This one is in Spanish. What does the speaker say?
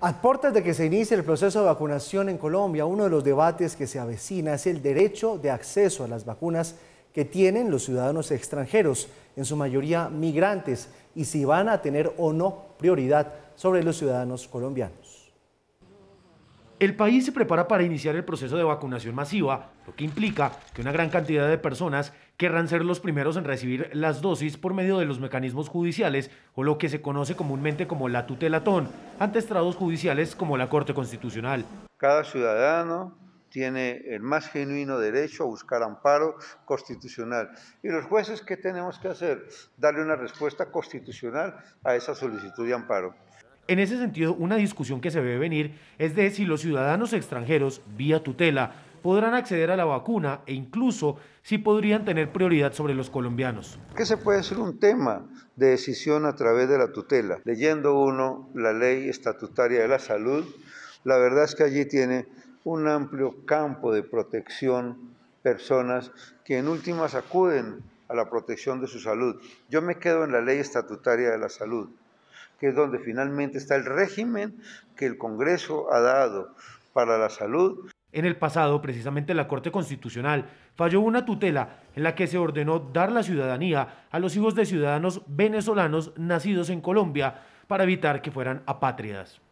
A portas de que se inicie el proceso de vacunación en Colombia, uno de los debates que se avecina es el derecho de acceso a las vacunas que tienen los ciudadanos extranjeros, en su mayoría migrantes, y si van a tener o no prioridad sobre los ciudadanos colombianos. El país se prepara para iniciar el proceso de vacunación masiva, lo que implica que una gran cantidad de personas querrán ser los primeros en recibir las dosis por medio de los mecanismos judiciales o lo que se conoce comúnmente como la tutelatón, ante estrados judiciales como la Corte Constitucional. Cada ciudadano tiene el más genuino derecho a buscar amparo constitucional. ¿Y los jueces que tenemos que hacer? Darle una respuesta constitucional a esa solicitud de amparo. En ese sentido, una discusión que se ve venir es de si los ciudadanos extranjeros, vía tutela, podrán acceder a la vacuna e incluso si podrían tener prioridad sobre los colombianos. Que se puede hacer un tema de decisión a través de la tutela, leyendo uno la ley estatutaria de la salud, la verdad es que allí tiene un amplio campo de protección personas que en últimas acuden a la protección de su salud. Yo me quedo en la ley estatutaria de la salud que es donde finalmente está el régimen que el Congreso ha dado para la salud. En el pasado, precisamente la Corte Constitucional falló una tutela en la que se ordenó dar la ciudadanía a los hijos de ciudadanos venezolanos nacidos en Colombia para evitar que fueran apátridas.